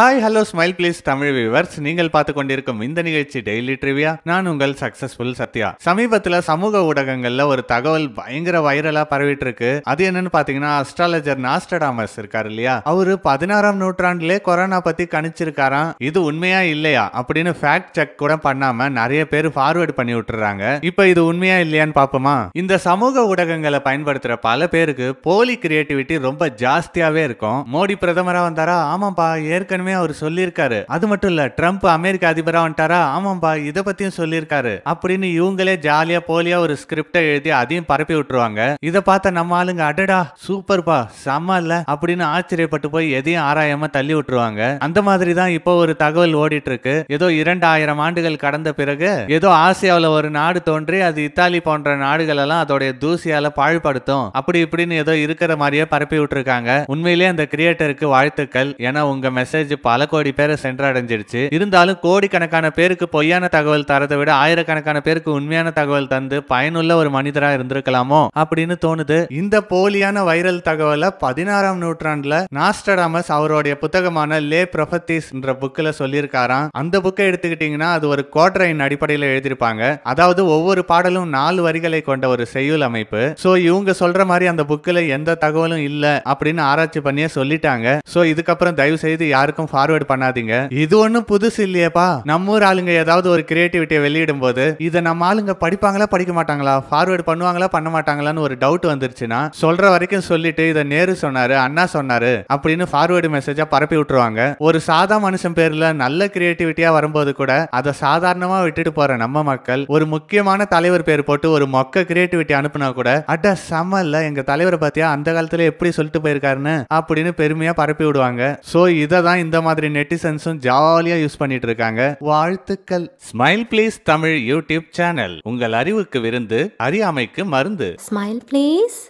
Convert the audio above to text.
hi hello smile please Tamil viewers நீங்கள் பார்த்து கொண்டிருக்கும் இந்த நிகழ்ச்சி டெய்லி ட்ரிவியா நான் உங்கள் சக்சஸ்ஃபுல் சத்யா சமீபத்தில் சமூக ஊடகங்களில் ஒரு தகவல் பயங்கர வைரலாக பரவிட்டு இருக்கு அது என்னன்னு பார்த்தீங்கன்னா அஸ்ட்ராலஜர் நாஸ்டடாமஸ் இருக்கார் இல்லையா அவரு பதினாறாம் நூற்றாண்டுலே கொரோனா பத்தி கணிச்சிருக்காராம் இது உண்மையா இல்லையா அப்படின்னு ஃபேக்ட் செக் கூட பண்ணாம நிறைய பேர் ஃபார்வேர்டு பண்ணி விட்டுறாங்க இப்போ இது உண்மையா இல்லையான்னு பார்ப்போமா இந்த சமூக ஊடகங்களை பயன்படுத்துற பல பேருக்கு போலி கிரியேட்டிவிட்டி ரொம்ப ஜாஸ்தியாவே இருக்கும் மோடி பிரதமராக வந்தாரா ஆமாப்பா ஏற்கனவே விஷயமே அவர் சொல்லியிருக்காரு அது மட்டும் இல்ல ட்ரம்ப் அமெரிக்க அதிபரா வந்துட்டாரா ஆமாம்பா இதை பத்தியும் சொல்லியிருக்காரு அப்படின்னு இவங்களே ஜாலியா போலியா ஒரு ஸ்கிரிப்டை எழுதி அதையும் பரப்பி விட்டுருவாங்க இதை பார்த்த நம்ம ஆளுங்க அடடா சூப்பர்பா செம்ம இல்ல அப்படின்னு ஆச்சரியப்பட்டு போய் எதையும் ஆராயாம தள்ளி விட்டுருவாங்க அந்த மாதிரி தான் இப்போ ஒரு தகவல் ஓடிட்டு இருக்கு ஏதோ இரண்டு ஆயிரம் ஆண்டுகள் கடந்த பிறகு ஏதோ ஆசியாவில் ஒரு நாடு தோன்றி அது இத்தாலி போன்ற நாடுகள் எல்லாம் அதோடைய தூசியால பாழ்படுத்தும் அப்படி இப்படின்னு ஏதோ இருக்கிற மாதிரியே பரப்பி விட்டுருக்காங்க உண்மையிலேயே அந்த கிரியேட்டருக்கு வாழ்த்துக்கள் ஏன்னா உங்க மெசேஜ் பல கோடி பேரை சென்றடைஞ்சிருச்சு இருந்தாலும் கோடிக்கணக்கான பேருக்கு பொய்யான தகவல் தரதை விட ஆயிரக்கணக்கான பேருக்கு உண்மையான தகவல் தந்து பயனுள்ள ஒரு மனிதரா இருந்திருக்கலாமோ அப்படின்னு தோணுது இந்த போலியான வைரல் தகவலை பதினாறாம் நூற்றாண்டுல நாஸ்டடாமஸ் அவருடைய புத்தகமான லே ப்ரொஃபத்திஸ் என்ற புக்கில் சொல்லியிருக்காராம் அந்த புக்கை எடுத்துக்கிட்டீங்கன்னா அது ஒரு கோட்ரையின் அடிப்படையில் எழுதியிருப்பாங்க அதாவது ஒவ்வொரு பாடலும் நாலு வரிகளை கொண்ட ஒரு செய்யுள் அமைப்பு ஸோ இவங்க சொல்ற மாதிரி அந்த புக்கில் எந்த தகவலும் இல்லை அப்படின்னு ஆராய்ச்சி பண்ணியே சொல்லிட்டாங்க ஸோ இதுக்கப்புறம் தயவு செய்து யாருக்கும் யாருக்கும் ஃபார்வேர்ட் பண்ணாதீங்க இது ஒண்ணும் புதுசு இல்லையேப்பா நம்ம ஊர் ஆளுங்க ஏதாவது ஒரு கிரியேட்டிவிட்டியை வெளியிடும் போது இதை நம்ம ஆளுங்க படிப்பாங்களா படிக்க மாட்டாங்களா ஃபார்வேர்ட் பண்ணுவாங்களா பண்ண மாட்டாங்களான்னு ஒரு டவுட் வந்துருச்சுன்னா சொல்ற வரைக்கும் சொல்லிட்டு இதை நேரு சொன்னாரு அண்ணா சொன்னாரு அப்படின்னு ஃபார்வேர்டு மெசேஜா பரப்பி விட்டுருவாங்க ஒரு சாதா மனுஷன் பேர்ல நல்ல கிரியேட்டிவிட்டியா வரும்போது கூட அதை சாதாரணமா விட்டுட்டு போற நம்ம மக்கள் ஒரு முக்கியமான தலைவர் பேர் போட்டு ஒரு மொக்க கிரியேட்டிவிட்டி அனுப்புனா கூட சம இல்ல எங்க தலைவரை பத்தியா அந்த காலத்துல எப்படி சொல்லிட்டு போயிருக்காருன்னு அப்படின்னு பெருமையா பரப்பி விடுவாங்க சோ இதை தான் இந்த மாதிரி நெட்டிசன்ஸும் ஜாலியா யூஸ் பண்ணிட்டு இருக்காங்க வாழ்த்துக்கள் smile please Tamil YouTube channel உங்கள் அறிவுக்கு விருந்து அறியாமைக்கு மருந்து ஸ்மைல் பிளீஸ்